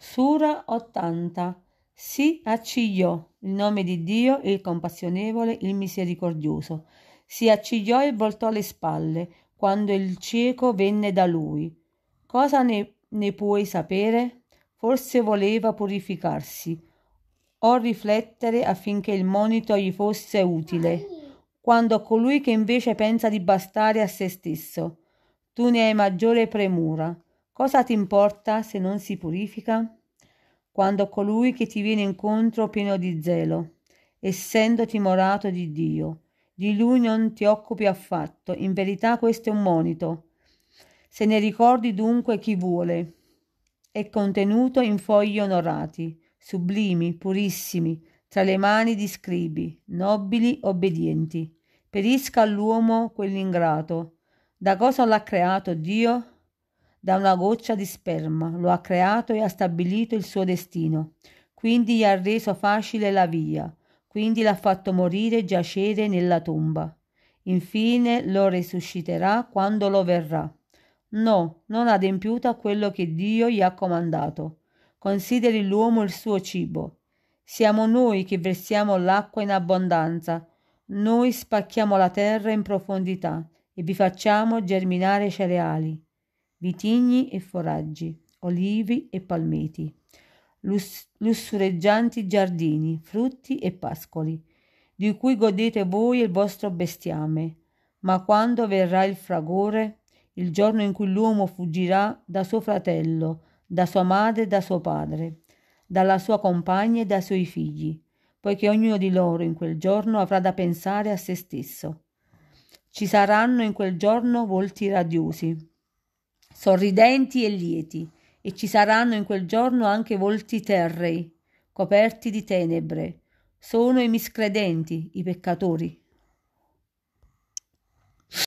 Sura 80. Si accigliò il nome di Dio, il compassionevole, il misericordioso. Si accigliò e voltò le spalle quando il cieco venne da lui. Cosa ne, ne puoi sapere? Forse voleva purificarsi o riflettere affinché il monito gli fosse utile, quando colui che invece pensa di bastare a se stesso. Tu ne hai maggiore premura. Cosa ti importa se non si purifica? Quando colui che ti viene incontro pieno di zelo, essendo timorato di Dio, di lui non ti occupi affatto, in verità questo è un monito. Se ne ricordi dunque chi vuole. È contenuto in fogli onorati, sublimi, purissimi, tra le mani di scribi, nobili, obbedienti. Perisca all'uomo quell'ingrato. Da cosa l'ha creato Dio? da una goccia di sperma, lo ha creato e ha stabilito il suo destino, quindi gli ha reso facile la via, quindi l'ha fatto morire e giacere nella tomba. Infine lo resusciterà quando lo verrà. No, non adempiuto a quello che Dio gli ha comandato. Consideri l'uomo il suo cibo. Siamo noi che versiamo l'acqua in abbondanza, noi spacchiamo la terra in profondità e vi facciamo germinare cereali vitigni e foraggi, olivi e palmeti, lus- lussureggianti giardini, frutti e pascoli, di cui godete voi e il vostro bestiame. Ma quando verrà il fragore, il giorno in cui l'uomo fuggirà da suo fratello, da sua madre e da suo padre, dalla sua compagna e dai suoi figli, poiché ognuno di loro in quel giorno avrà da pensare a se stesso. Ci saranno in quel giorno volti radiosi, sorridenti e lieti, e ci saranno in quel giorno anche volti terrei, coperti di tenebre. Sono i miscredenti, i peccatori.